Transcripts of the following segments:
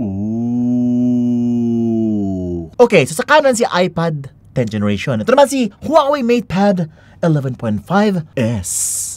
Ooh. Okay, so sa kanan si iPad 10th generation. Ito naman si Huawei MatePad 11.5S.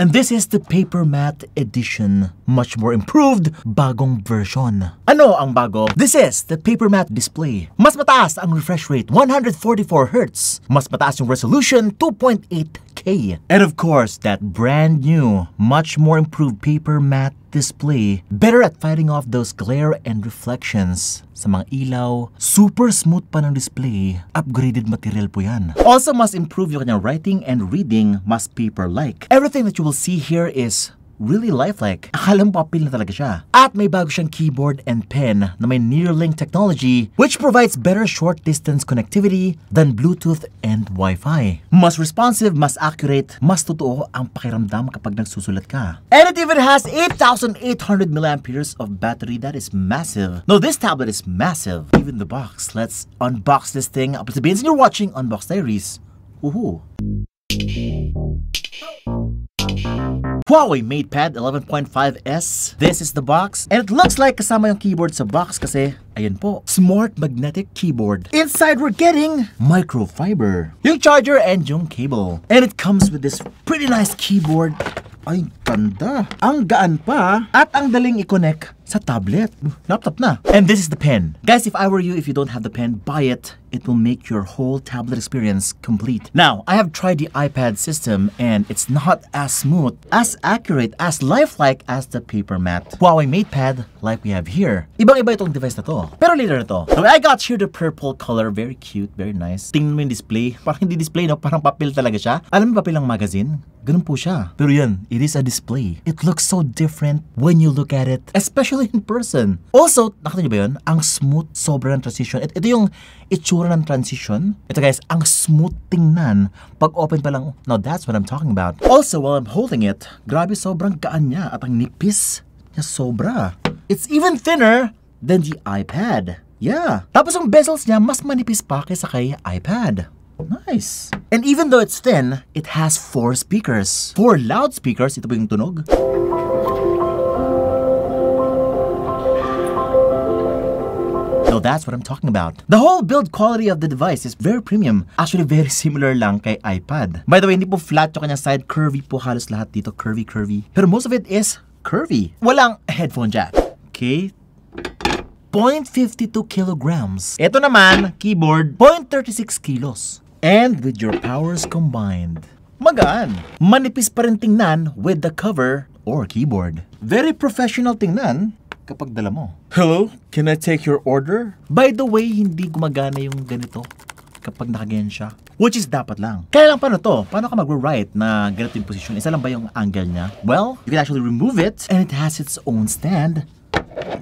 And this is the paper matte edition. Much more improved, bagong version. Ano ang bago? This is the paper matte display. Mas mataas ang refresh rate, 144Hz. Mas mataas yung resolution, 2.8 okay. And of course, that brand new, much more improved paper matte display, better at fighting off those glare and reflections sa mga ilaw, super smooth pa ng display, upgraded material po yan. Also must improve your kanyang writing and reading, mas paper-like. Everything that you will see here is really lifelike. Akala mo papel na talaga siya. At may bago siyang keyboard and pen na may Nearlink technology which provides better short distance connectivity than Bluetooth and Wi-Fi. Mas responsive, mas accurate, mas totoo ang pakiramdam kapag nagsusulat ka. And it even has 8,800 milliamperes of battery. That is massive. No, this tablet is massive. Even the box. Let's unbox this thing. Up Please, you're watching Unbox Diaries. Woohoo! Huawei MatePad 11.5S. This is the box. And it looks like kasama yung keyboard sa box kasi ayun po, smart magnetic keyboard. Inside we're getting microfiber, yung charger and yung cable. And it comes with this pretty nice keyboard. Ay, ganda. Ang gaan pa at ang daling i-connect Sa tablet? Laptop na. And this is the pen. Guys, if I were you, if you don't have the pen, buy it. It will make your whole tablet experience complete. Now, I have tried the iPad system and it's not as smooth, as accurate, as lifelike as the paper mat Huawei MatePad like we have here. Ibang-iba itong device na to. Pero later na to. I got here the purple color. Very cute, very nice. Tingnan mo yung display. Parang hindi display, no? Parang papel talaga siya. Alam mo papel ang magazine? Ganun po siya. Pero yan, it is a display. It looks so different when you look at it. Especially in person. Also, nakita niyo ba yun? Ang smooth sobrang transition. At ito yung itsura ng transition. Ito guys, ang smooth tingnan. Pag open pa lang, now that's what I'm talking about. Also, while I'm holding it, grabe sobrang gaan niya at ang nipis niya sobra. It's even thinner than the iPad. Yeah. Tapos ang bezels niya mas manipis pa kaysa kay iPad. Nice. And even though it's thin, it has four speakers. Four loudspeakers. Ito po yung tunog. that's what I'm talking about. The whole build quality of the device is very premium. Actually, very similar lang kay iPad. By the way, hindi po flat yung kanya side. Curvy po halos lahat dito. Curvy, curvy. Pero most of it is curvy. Walang headphone jack. Okay, 0.52 kilograms. Ito naman, keyboard, 0.36 kilos. And with your powers combined, magaan. Manipis pa rin tingnan with the cover or keyboard. Very professional tingnan kapag dala mo. Hello? Can I take your order? By the way, hindi gumagana yung ganito kapag nakagayan siya. Which is dapat lang. Kaya lang paano to? Paano ka mag-right na ganito yung position? Isa lang ba yung angle niya? Well, you can actually remove it and it has its own stand.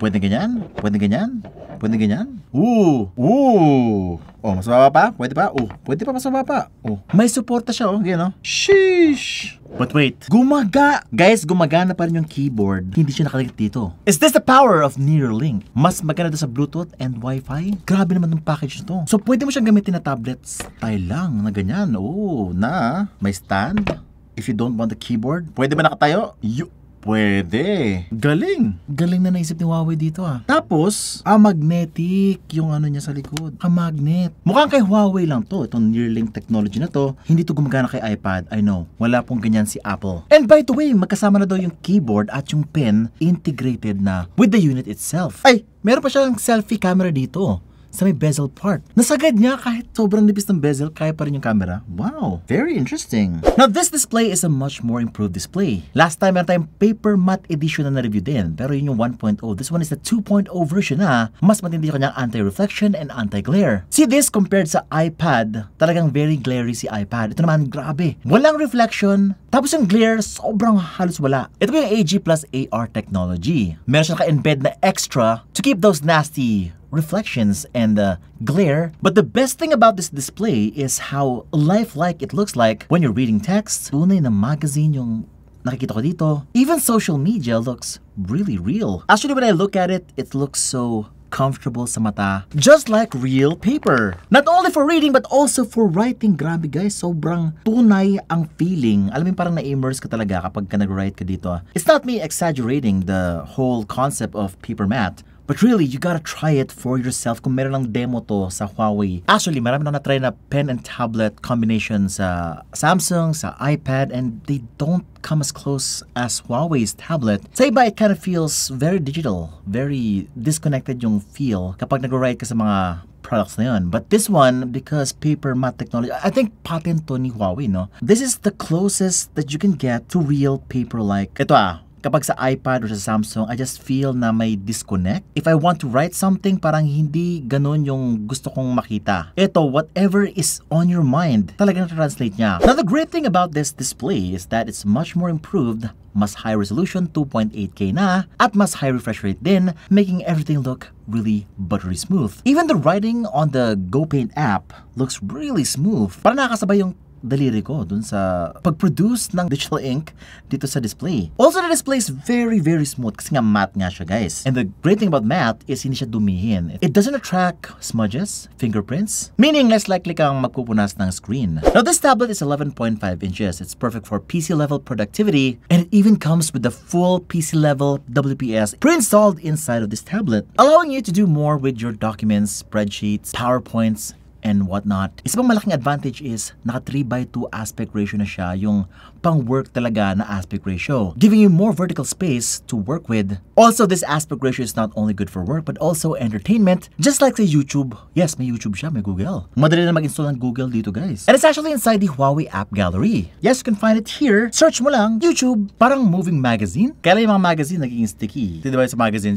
Pwede ganyan, pwede ganyan, Pwede ganyan? Ooh! Ooh! Oh, mas mababa pa? Pwede pa? Oh, pwede pa mas mababa pa. Oh, may suporta siya oh, ganyan oh. Sheesh! But wait, gumaga! Guys, gumagana pa rin yung keyboard. Hindi siya nakalikt dito. Is this the power of Neuralink? Mas maganda sa Bluetooth and Wi-Fi? Grabe naman ng package na to. So, pwede mo siyang gamitin na tablet style lang na ganyan. Oh, na may stand if you don't want the keyboard. Pwede ba nakatayo? You Pwede. Galing. Galing na naisip ni Huawei dito ah. Tapos, a ah, magnetic yung ano niya sa likod. A ah, magnet. Mukhang kay Huawei lang to. Itong Nearlink technology na to. Hindi to gumagana kay iPad. I know. Wala pong ganyan si Apple. And by the way, magkasama na daw yung keyboard at yung pen integrated na with the unit itself. Ay, meron pa siyang selfie camera dito sa may bezel part. Nasagad niya kahit sobrang nipis ng bezel, kaya pa rin yung camera. Wow, very interesting. Now, this display is a much more improved display. Last time, meron tayong paper matte edition na na-review din, pero yun yung 1.0. This one is the 2.0 version na mas matindi ko kanyang anti-reflection and anti-glare. See this compared sa iPad, talagang very glary si iPad. Ito naman, grabe. Walang reflection, tapos yung glare, sobrang halos wala. Ito yung AG Plus AR technology. Meron siya ka embed na extra to keep those nasty reflections and the glare. But the best thing about this display is how lifelike it looks like when you're reading text. Tunay na magazine yung nakikita ko dito. Even social media looks really real. Actually, when I look at it, it looks so comfortable sa mata. Just like real paper. Not only for reading, but also for writing. Grabe guys, sobrang tunay ang feeling. Alam mo parang na-immerse ka talaga kapag ka nag-write ka dito. It's not me exaggerating the whole concept of paper mat. But really, you gotta try it for yourself kung meron ng demo to sa Huawei. Actually, marami na na-try na pen and tablet combination sa Samsung, sa iPad, and they don't come as close as Huawei's tablet. Sa iba, it kind of feels very digital, very disconnected yung feel kapag nag-write ka sa mga products na yun. But this one, because paper matte technology, I think patent to ni Huawei, no? This is the closest that you can get to real paper-like. Ito ah, kapag sa iPad or sa Samsung, I just feel na may disconnect. If I want to write something, parang hindi ganun yung gusto kong makita. Ito, whatever is on your mind, talagang translate niya. Now, the great thing about this display is that it's much more improved mas high resolution 2.8K na at mas high refresh rate din making everything look really buttery smooth. Even the writing on the GoPaint app looks really smooth. Para nakakasabay yung daliri ko dun sa pag-produce ng digital ink dito sa display. Also, the display is very, very smooth kasi nga matte nga siya, guys. And the great thing about matte is hindi siya dumihin. It doesn't attract smudges, fingerprints, meaning less likely kang magpupunas ng screen. Now, this tablet is 11.5 inches. It's perfect for PC-level productivity and it even comes with the full PC-level WPS pre-installed inside of this tablet, allowing you to do more with your documents, spreadsheets, PowerPoints, and whatnot. Isa pang malaking advantage is naka 3 by 2 aspect ratio na siya. Yung pang-work talaga na aspect ratio, giving you more vertical space to work with. Also, this aspect ratio is not only good for work but also entertainment, just like sa YouTube. Yes, may YouTube siya, may Google. Madali na mag-install ng Google dito guys. And it's actually inside the Huawei App Gallery. Yes, you can find it here. Search mo lang, YouTube, parang moving magazine. Kailan yung mga magazine naging sticky? Diba sa magazine?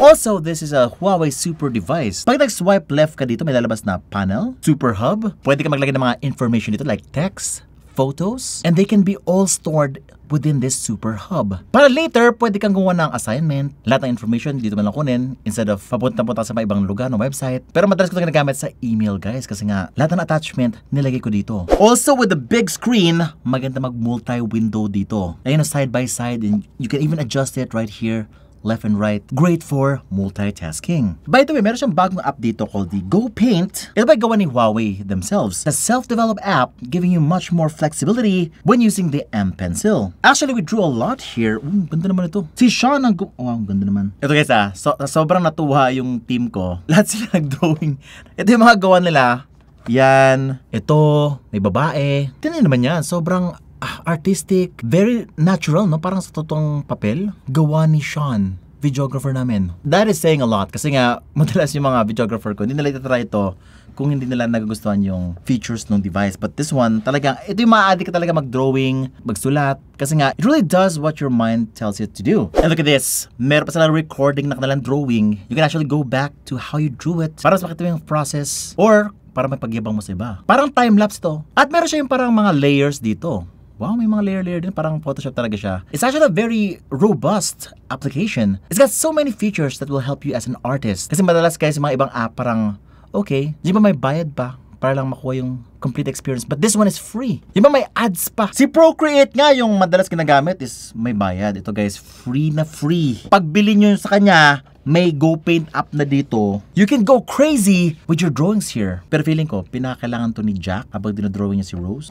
Also, this is a Huawei Super device. Pag nag-swipe left ka dito, may lalabas na panel, Super Hub. Pwede ka maglagay ng mga information dito like text, photos, and they can be all stored within this super hub. Para later, pwede kang gumawa ng assignment. Lahat ng information dito mo lang kunin instead of papunta-punta sa ibang lugar ng website. Pero madalas ko ito ginagamit sa email guys kasi nga lahat ng attachment nilagay ko dito. Also with the big screen, maganda mag multi-window dito. Ayun, side by side and you can even adjust it right here left and right. Great for multitasking. By the way, meron siyang bagong app dito called the Go Paint. Ito by gawa ni Huawei themselves? A self-developed app giving you much more flexibility when using the M Pencil. Actually, we drew a lot here. Ooh, ganda naman ito. Si Sean ang... Oh, ang ganda naman. Ito guys ah, so, sobrang natuwa yung team ko. Lahat sila nag-drawing. Ito yung mga gawa nila. Yan. Ito. May babae. Tinan naman yan. Sobrang Ah, artistic, very natural, no? Parang sa totoong papel. Gawa ni Sean videographer namin. That is saying a lot kasi nga madalas yung mga videographer ko hindi nila itatry ito kung hindi nila nagugustuhan yung features ng device. But this one, talagang, ito yung maaadi ka talaga mag-drawing, magsulat. Kasi nga, it really does what your mind tells you to do. And look at this. Meron pa silang recording na kanilang drawing. You can actually go back to how you drew it para mas makita mo yung process or para mapagyabang mo sa iba. Parang time-lapse to. At meron siya yung parang mga layers dito Wow, may mga layer-layer din. Parang Photoshop talaga siya. It's actually a very robust application. It's got so many features that will help you as an artist. Kasi madalas guys, mga ibang app parang, okay, di ba may bayad pa para lang makuha yung complete experience. But this one is free. Di ba may ads pa? Si Procreate nga, yung madalas ginagamit is may bayad. Ito guys, free na free. Pagbili nyo sa kanya, may go paint up na dito, you can go crazy with your drawings here. Pero feeling ko, pinakailangan to ni Jack kapag dinodrawing niya si Rose.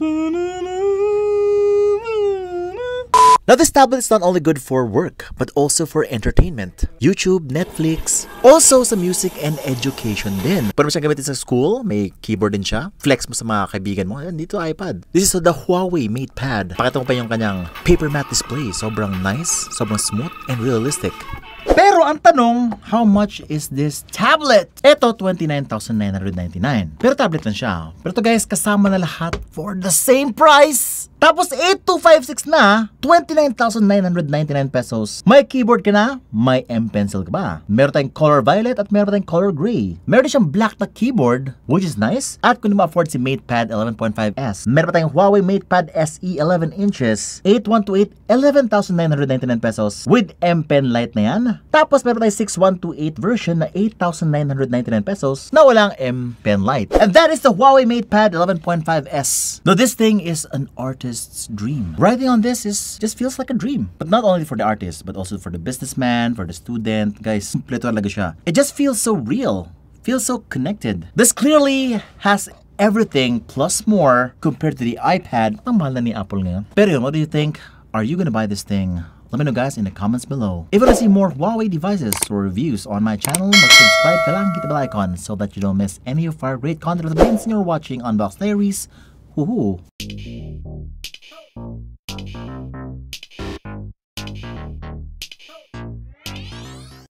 Now, this tablet is not only good for work, but also for entertainment. YouTube, Netflix, also sa music and education din. Pwede mo siyang gamitin sa school, may keyboard din siya. Flex mo sa mga kaibigan mo, dito iPad. This is the Huawei MatePad. Pakita mo pa yung kanyang paper matte display. Sobrang nice, sobrang smooth, and realistic. Pero ang tanong, how much is this tablet? Ito, 29,999. Pero tablet lang siya. Pero to guys, kasama na lahat for the same price. Tapos 8256 na, 29,999 pesos. May keyboard ka na, may M-Pencil ka ba? Meron tayong color violet at meron tayong color gray. Meron siyang black na keyboard, which is nice. At kung ma-afford si MatePad 11.5S, meron pa tayong Huawei MatePad SE 11 inches, 8128, 11,999 pesos with M-Pen Lite na yan. Tapos meron tayo 6128 version na 8,999 pesos na walang M Pen Lite. And that is the Huawei MatePad 11.5S. Though this thing is an artist's dream. Writing on this is just feels like a dream. But not only for the artist, but also for the businessman, for the student. Guys, kompleto talaga siya. It just feels so real. Feels so connected. This clearly has everything plus more compared to the iPad. Ang mahal na ni Apple ngayon. Pero what do you think? Are you gonna buy this thing let me know guys in the comments below. If you want to see more Huawei devices or reviews on my channel, subscribe to hit the bell icon so that you don't miss any of our great content of the you're watching Unbox Theories. Woohoo!